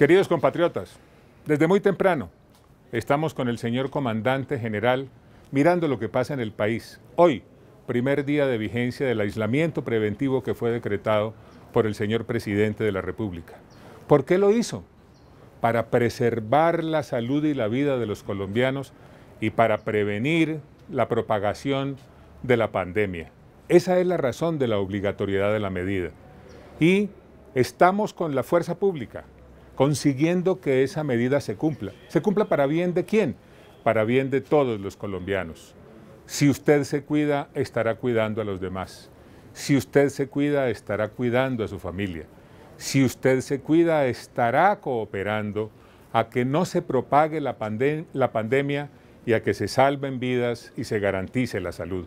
Queridos compatriotas, desde muy temprano estamos con el señor comandante general mirando lo que pasa en el país. Hoy, primer día de vigencia del aislamiento preventivo que fue decretado por el señor presidente de la República. ¿Por qué lo hizo? Para preservar la salud y la vida de los colombianos y para prevenir la propagación de la pandemia. Esa es la razón de la obligatoriedad de la medida. Y estamos con la fuerza pública, consiguiendo que esa medida se cumpla. ¿Se cumpla para bien de quién? Para bien de todos los colombianos. Si usted se cuida, estará cuidando a los demás. Si usted se cuida, estará cuidando a su familia. Si usted se cuida, estará cooperando a que no se propague la, la pandemia y a que se salven vidas y se garantice la salud.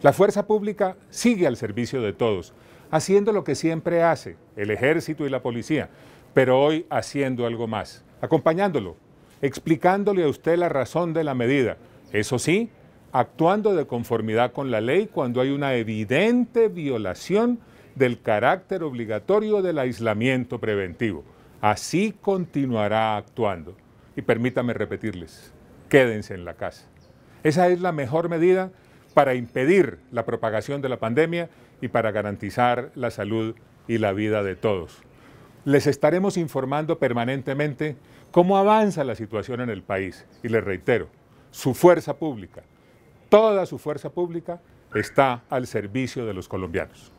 La fuerza pública sigue al servicio de todos, haciendo lo que siempre hace el ejército y la policía, pero hoy haciendo algo más, acompañándolo, explicándole a usted la razón de la medida. Eso sí, actuando de conformidad con la ley cuando hay una evidente violación del carácter obligatorio del aislamiento preventivo. Así continuará actuando. Y permítame repetirles, quédense en la casa. Esa es la mejor medida para impedir la propagación de la pandemia y para garantizar la salud y la vida de todos. Les estaremos informando permanentemente cómo avanza la situación en el país. Y les reitero, su fuerza pública, toda su fuerza pública está al servicio de los colombianos.